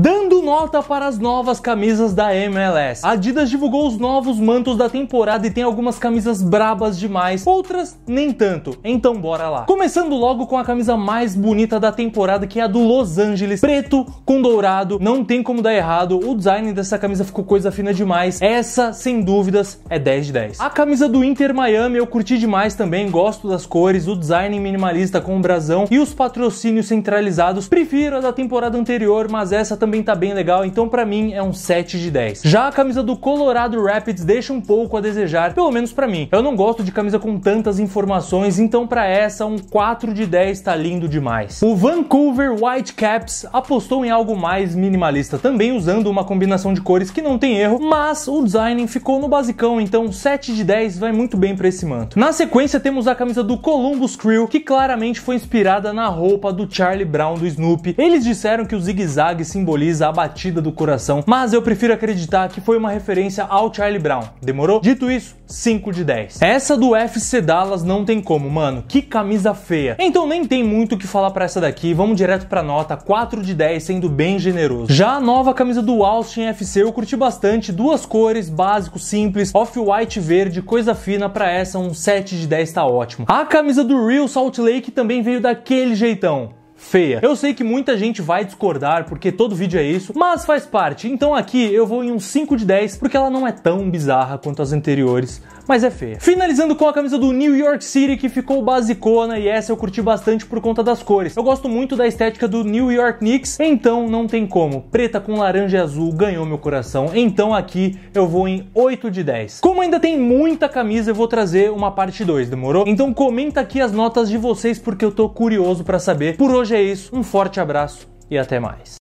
dando nota para as novas camisas da MLS. A Adidas divulgou os novos mantos da temporada e tem algumas camisas brabas demais, outras nem tanto. Então bora lá. Começando logo com a camisa mais bonita da temporada, que é a do Los Angeles, preto com dourado, não tem como dar errado. O design dessa camisa ficou coisa fina demais. Essa, sem dúvidas, é 10 de 10. A camisa do Inter Miami eu curti demais também, gosto das cores, o design minimalista com o brasão e os patrocínios centralizados. Prefiro a da temporada anterior, mas essa também tá bem legal, então para mim é um 7 de 10. Já a camisa do Colorado Rapids deixa um pouco a desejar, pelo menos para mim. Eu não gosto de camisa com tantas informações, então para essa um 4 de 10 tá lindo demais. O Vancouver Whitecaps apostou em algo mais minimalista, também usando uma combinação de cores que não tem erro, mas o design ficou no basicão, então 7 de 10 vai muito bem para esse manto. Na sequência temos a camisa do Columbus Crew, que claramente foi inspirada na roupa do Charlie Brown do Snoopy. Eles disseram que o zigue-zague simboliza a batida do coração, mas eu prefiro acreditar que foi uma referência ao Charlie Brown. Demorou? Dito isso, 5 de 10. Essa do FC Dallas não tem como, mano. Que camisa feia. Então nem tem muito o que falar para essa daqui. Vamos direto para nota 4 de 10, sendo bem generoso. Já a nova camisa do Austin FC eu curti bastante, duas cores, básico, simples, off-white verde, coisa fina para essa, um 7 de 10 tá ótimo. A camisa do Real Salt Lake também veio daquele jeitão feia. Eu sei que muita gente vai discordar porque todo vídeo é isso, mas faz parte. Então aqui eu vou em um 5 de 10 porque ela não é tão bizarra quanto as anteriores, mas é feia. Finalizando com a camisa do New York City que ficou basicona e essa eu curti bastante por conta das cores. Eu gosto muito da estética do New York Knicks, então não tem como. Preta com laranja e azul ganhou meu coração. Então aqui eu vou em 8 de 10. Como ainda tem muita camisa, eu vou trazer uma parte 2, demorou? Então comenta aqui as notas de vocês porque eu tô curioso para saber. Por hoje hoje é isso. Um forte abraço e até mais.